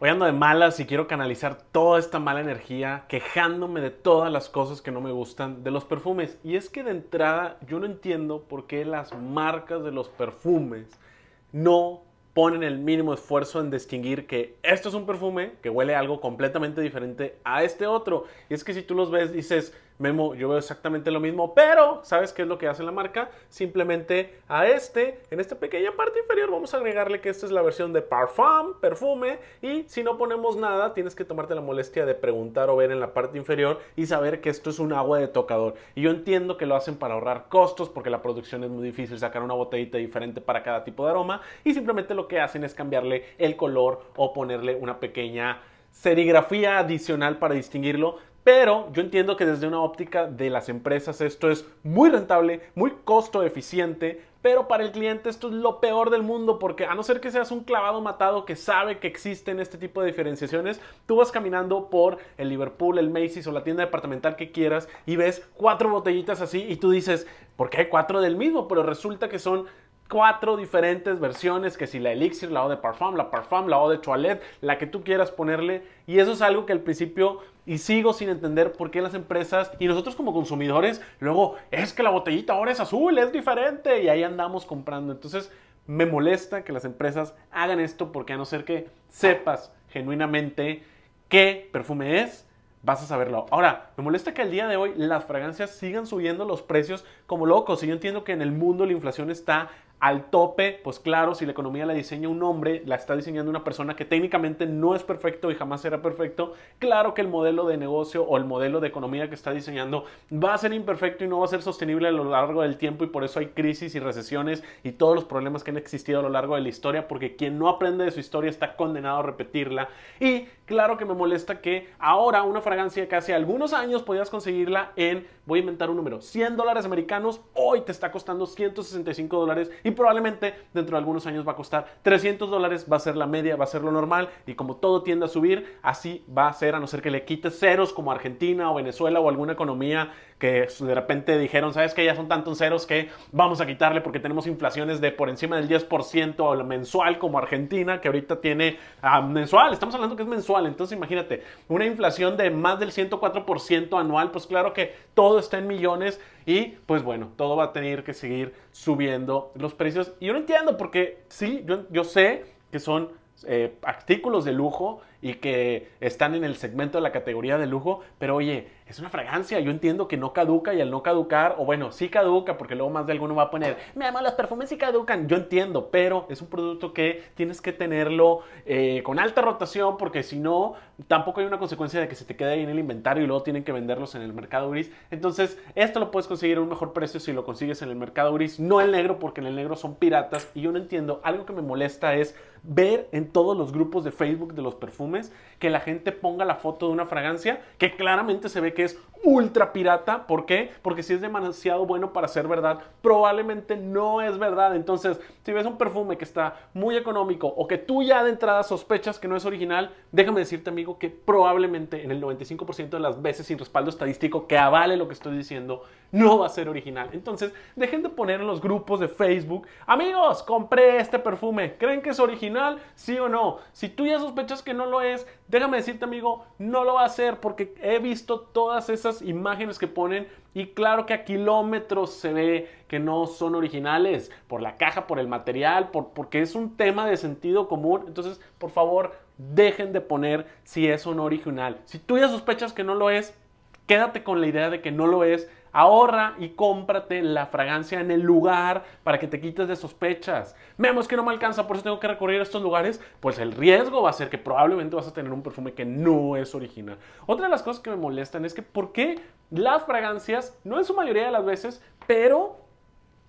Hoy ando de malas y quiero canalizar toda esta mala energía quejándome de todas las cosas que no me gustan de los perfumes. Y es que de entrada yo no entiendo por qué las marcas de los perfumes no ponen el mínimo esfuerzo en distinguir que esto es un perfume que huele algo completamente diferente a este otro. Y es que si tú los ves dices, Memo, yo veo exactamente lo mismo, pero ¿sabes qué es lo que hace la marca? Simplemente a este, en esta pequeña parte inferior, vamos a agregarle que esta es la versión de parfum, perfume, y si no ponemos nada, tienes que tomarte la molestia de preguntar o ver en la parte inferior y saber que esto es un agua de tocador. Y yo entiendo que lo hacen para ahorrar costos, porque la producción es muy difícil sacar una botellita diferente para cada tipo de aroma, y simplemente lo que hacen es cambiarle el color o ponerle una pequeña serigrafía adicional para distinguirlo. Pero yo entiendo que desde una óptica de las empresas esto es muy rentable, muy costo eficiente, pero para el cliente esto es lo peor del mundo porque a no ser que seas un clavado matado que sabe que existen este tipo de diferenciaciones, tú vas caminando por el Liverpool, el Macy's o la tienda departamental que quieras y ves cuatro botellitas así y tú dices, ¿por qué hay cuatro del mismo? Pero resulta que son cuatro diferentes versiones, que si la Elixir, la O de Parfum, la Parfum, la O de Toilette, la que tú quieras ponerle. Y eso es algo que al principio, y sigo sin entender por qué las empresas y nosotros como consumidores, luego, es que la botellita ahora es azul, es diferente, y ahí andamos comprando. Entonces, me molesta que las empresas hagan esto porque a no ser que sepas genuinamente qué perfume es, vas a saberlo. Ahora, me molesta que el día de hoy las fragancias sigan subiendo los precios como locos. Y yo entiendo que en el mundo la inflación está al tope, pues claro, si la economía la diseña un hombre, la está diseñando una persona que técnicamente no es perfecto y jamás será perfecto, claro que el modelo de negocio o el modelo de economía que está diseñando va a ser imperfecto y no va a ser sostenible a lo largo del tiempo y por eso hay crisis y recesiones y todos los problemas que han existido a lo largo de la historia, porque quien no aprende de su historia está condenado a repetirla. Y claro que me molesta que ahora una fragancia que hace algunos años podías conseguirla en, voy a inventar un número, 100 dólares americanos, hoy te está costando 165 dólares y probablemente dentro de algunos años va a costar 300 dólares, va a ser la media, va a ser lo normal y como todo tiende a subir, así va a ser a no ser que le quite ceros como Argentina o Venezuela o alguna economía que de repente dijeron, sabes que ya son tantos ceros que vamos a quitarle porque tenemos inflaciones de por encima del 10% mensual como Argentina, que ahorita tiene ah, mensual, estamos hablando que es mensual, entonces imagínate, una inflación de más del 104% anual, pues claro que todo está en millones y pues bueno, todo va a tener que seguir subiendo los precios. Y yo no entiendo porque sí, yo, sé que son eh, artículos de lujo y que están en el segmento de la categoría de lujo, pero oye, es una fragancia. Yo entiendo que no caduca y al no caducar, o bueno, sí caduca, porque luego más de alguno va a poner, me ama los perfumes y caducan. Yo entiendo, pero es un producto que tienes que tenerlo eh, con alta rotación, porque si no, tampoco hay una consecuencia de que se te quede ahí en el inventario y luego tienen que venderlos en el mercado gris. Entonces, esto lo puedes conseguir a un mejor precio si lo consigues en el mercado gris, no el negro, porque en el negro son piratas. Y yo no entiendo, algo que me molesta es ver en todos los grupos de Facebook de los perfumes que la gente ponga la foto de una fragancia que claramente se ve que que es ultra pirata. ¿Por qué? Porque si es demasiado bueno para ser verdad, probablemente no es verdad. Entonces, si ves un perfume que está muy económico o que tú ya de entrada sospechas que no es original, déjame decirte, amigo, que probablemente en el 95% de las veces sin respaldo estadístico que avale lo que estoy diciendo, no va a ser original. Entonces, dejen de poner en los grupos de Facebook, amigos, compré este perfume, ¿creen que es original? Sí o no. Si tú ya sospechas que no lo es, déjame decirte, amigo, no lo va a ser porque he visto todas esas imágenes que ponen y claro que a kilómetros se ve que no son originales, por la caja, por el material, por, porque es un tema de sentido común. Entonces, por favor, dejen de poner si es o no original. Si tú ya sospechas que no lo es, quédate con la idea de que no lo es Ahorra y cómprate la fragancia en el lugar para que te quites de sospechas. vemos que no me alcanza, por eso tengo que recorrer a estos lugares. Pues el riesgo va a ser que probablemente vas a tener un perfume que no es original. Otra de las cosas que me molestan es que por qué las fragancias, no en su mayoría de las veces, pero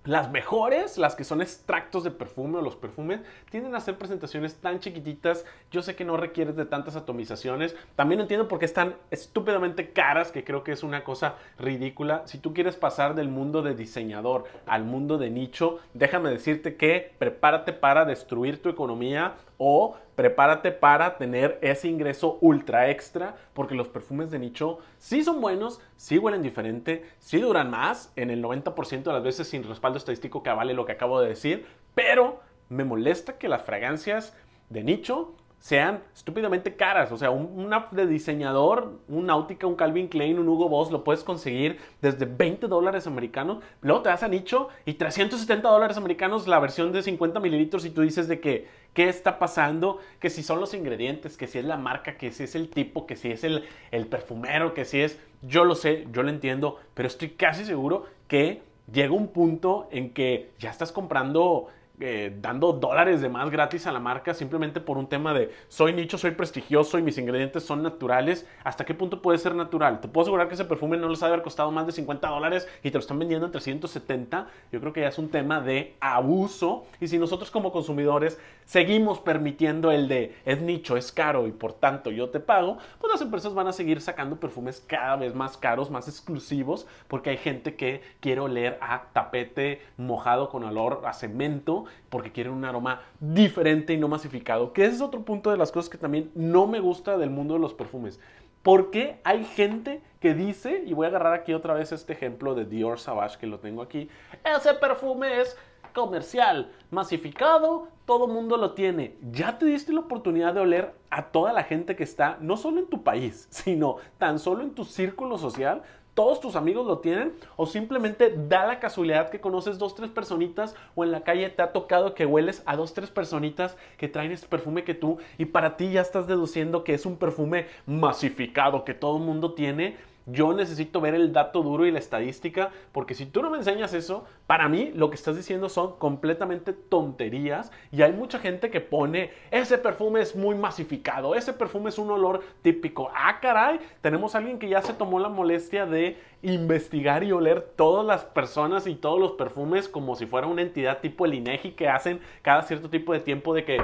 las mejores, las que son extractos de perfume o los perfumes, tienden a ser presentaciones tan chiquititas. Yo sé que no requieres de tantas atomizaciones. También entiendo por qué están estúpidamente caras, que creo que es una cosa ridícula. Si tú quieres pasar del mundo de diseñador al mundo de nicho, déjame decirte que prepárate para destruir tu economía o prepárate para tener ese ingreso ultra extra, porque los perfumes de nicho sí son buenos, sí huelen diferente, sí duran más, en el 90% de las veces sin respaldo estadístico que avale lo que acabo de decir, pero me molesta que las fragancias de nicho sean estúpidamente caras. O sea, un, app de diseñador, un Nautica, un Calvin Klein, un Hugo Boss, lo puedes conseguir desde 20 dólares americanos. Luego te das a Nicho y 370 dólares americanos la versión de 50 mililitros y tú dices de que, ¿qué está pasando? Que si son los ingredientes, que si es la marca, que si es el tipo, que si es el, el perfumero, que si es... Yo lo sé, yo lo entiendo, pero estoy casi seguro que llega un punto en que ya estás comprando eh, dando dólares de más gratis a la marca simplemente por un tema de soy nicho, soy prestigioso y mis ingredientes son naturales. ¿Hasta qué punto puede ser natural? Te puedo asegurar que ese perfume no les ha haber costado más de 50 dólares y te lo están vendiendo en 370. Yo creo que ya es un tema de abuso. Y si nosotros como consumidores seguimos permitiendo el de es nicho, es caro y por tanto yo te pago, pues las empresas van a seguir sacando perfumes cada vez más caros, más exclusivos, porque hay gente que quiere oler a tapete mojado con olor a cemento porque quieren un aroma diferente y no masificado. Que ese es otro punto de las cosas que también no me gusta del mundo de los perfumes. porque hay gente que dice, y voy a agarrar aquí otra vez este ejemplo de Dior Savage que lo tengo aquí, ese perfume es comercial, masificado, todo mundo lo tiene. Ya te diste la oportunidad de oler a toda la gente que está no solo en tu país, sino tan solo en tu círculo social, todos tus amigos lo tienen o simplemente da la casualidad que conoces dos, tres personitas o en la calle te ha tocado que hueles a dos, tres personitas que traen este perfume que tú y para ti ya estás deduciendo que es un perfume masificado que todo el mundo tiene yo necesito ver el dato duro y la estadística, porque si tú no me enseñas eso, para mí lo que estás diciendo son completamente tonterías y hay mucha gente que pone, ese perfume es muy masificado, ese perfume es un olor típico. Ah, caray, tenemos a alguien que ya se tomó la molestia de investigar y oler todas las personas y todos los perfumes como si fuera una entidad tipo el INEGI e que hacen cada cierto tipo de tiempo de que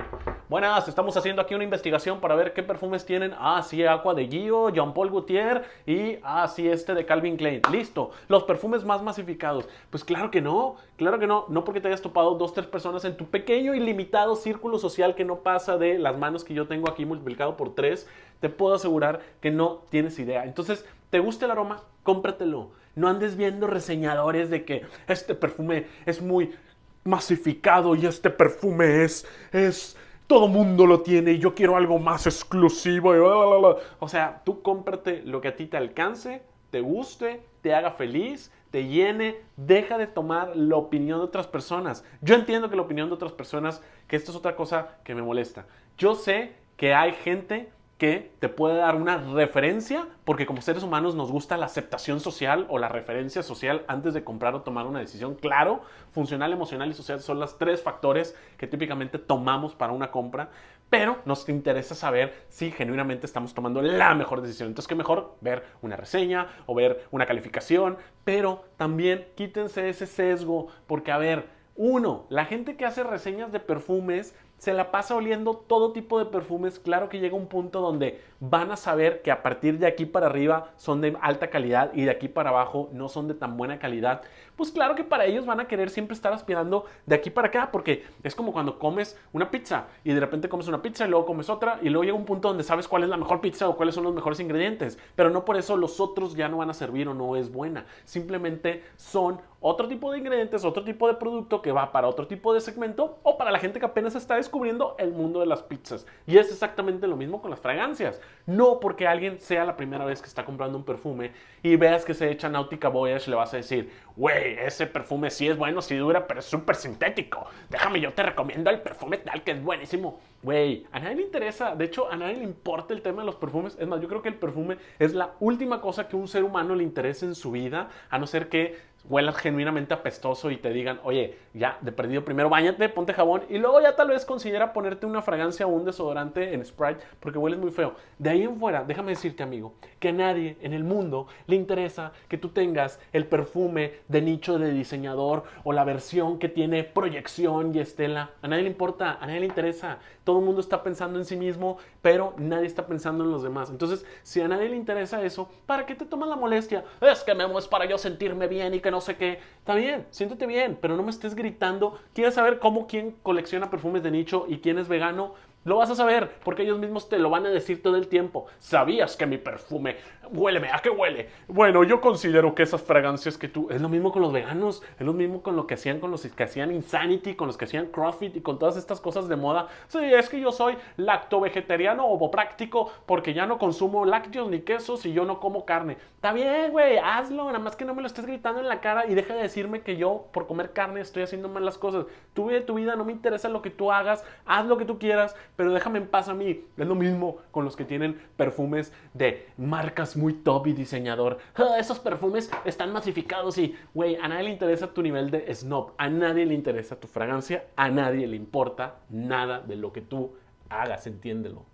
Buenas, estamos haciendo aquí una investigación para ver qué perfumes tienen. Ah, sí, Aqua de Gio, Jean Paul Gaultier y ah, sí, este de Calvin Klein. Listo, los perfumes más masificados. Pues claro que no, claro que no. No porque te hayas topado dos, tres personas en tu pequeño y limitado círculo social que no pasa de las manos que yo tengo aquí multiplicado por tres, te puedo asegurar que no tienes idea. Entonces, ¿te gusta el aroma? Cómpratelo. No andes viendo reseñadores de que este perfume es muy masificado y este perfume es, es todo mundo lo tiene y yo quiero algo más exclusivo. O sea, tú cómprate lo que a ti te alcance, te guste, te haga feliz, te llene, deja de tomar la opinión de otras personas. Yo entiendo que la opinión de otras personas, que esto es otra cosa que me molesta. Yo sé que hay gente que te puede dar una referencia, porque como seres humanos nos gusta la aceptación social o la referencia social antes de comprar o tomar una decisión. Claro, funcional, emocional y social son los tres factores que típicamente tomamos para una compra, pero nos interesa saber si genuinamente estamos tomando la mejor decisión. Entonces, qué mejor ver una reseña o ver una calificación, pero también quítense ese sesgo, porque a ver, uno, la gente que hace reseñas de perfumes se la pasa oliendo todo tipo de perfumes. Claro que llega un punto donde van a saber que a partir de aquí para arriba son de alta calidad y de aquí para abajo no son de tan buena calidad. Pues claro que para ellos van a querer siempre estar aspirando de aquí para acá porque es como cuando comes una pizza y de repente comes una pizza y luego comes otra y luego llega un punto donde sabes cuál es la mejor pizza o cuáles son los mejores ingredientes. Pero no por eso los otros ya no van a servir o no es buena. Simplemente son otro tipo de ingredientes, otro tipo de producto que va para otro tipo de segmento o para la gente que apenas está descubriendo el mundo de las pizzas. Y es exactamente lo mismo con las fragancias. No porque alguien sea la primera vez que está comprando un perfume y veas que se echa Nautica Voyage, le vas a decir, Wey, ese perfume sí es bueno, sí dura, pero es súper sintético. Déjame, yo te recomiendo el perfume tal que es buenísimo. Güey, a nadie le interesa. De hecho, a nadie le importa el tema de los perfumes. Es más, yo creo que el perfume es la última cosa que un ser humano le interesa en su vida, a no ser que huelas genuinamente apestoso y te digan, oye, ya de perdido primero bañate, ponte jabón y luego ya tal vez considera ponerte una fragancia o un desodorante en Sprite porque hueles muy feo. De ahí en fuera, déjame decirte amigo, que a nadie en el mundo le interesa que tú tengas el perfume de nicho de diseñador o la versión que tiene proyección y estela. A nadie le importa, a nadie le interesa todo el mundo está pensando en sí mismo, pero nadie está pensando en los demás. Entonces, si a nadie le interesa eso, ¿para qué te tomas la molestia? Es que me es para yo sentirme bien y que no sé qué. Está bien, siéntete bien, pero no me estés gritando. ¿Quieres saber cómo quién colecciona perfumes de nicho y quién es vegano? Lo vas a saber porque ellos mismos te lo van a decir todo el tiempo. ¿Sabías que mi perfume? huele, ¿a qué huele? Bueno, yo considero que esas fragancias que tú... Es lo mismo con los veganos, es lo mismo con lo que hacían con los que hacían Insanity, con los que hacían CrossFit y con todas estas cosas de moda. Sí, es que yo soy lacto-vegetariano o bopráctico, porque ya no consumo lácteos ni quesos y yo no como carne. Está bien, güey, hazlo, nada más que no me lo estés gritando en la cara y deja de decirme que yo por comer carne estoy haciendo malas las cosas. Tú vive tu vida, no me interesa lo que tú hagas, haz lo que tú quieras, pero déjame en paz a mí. Es lo mismo con los que tienen perfumes de marcas muy top y diseñador. Ah, esos perfumes están masificados y, güey, a nadie le interesa tu nivel de snob, a nadie le interesa tu fragancia, a nadie le importa nada de lo que tú hagas, entiéndelo.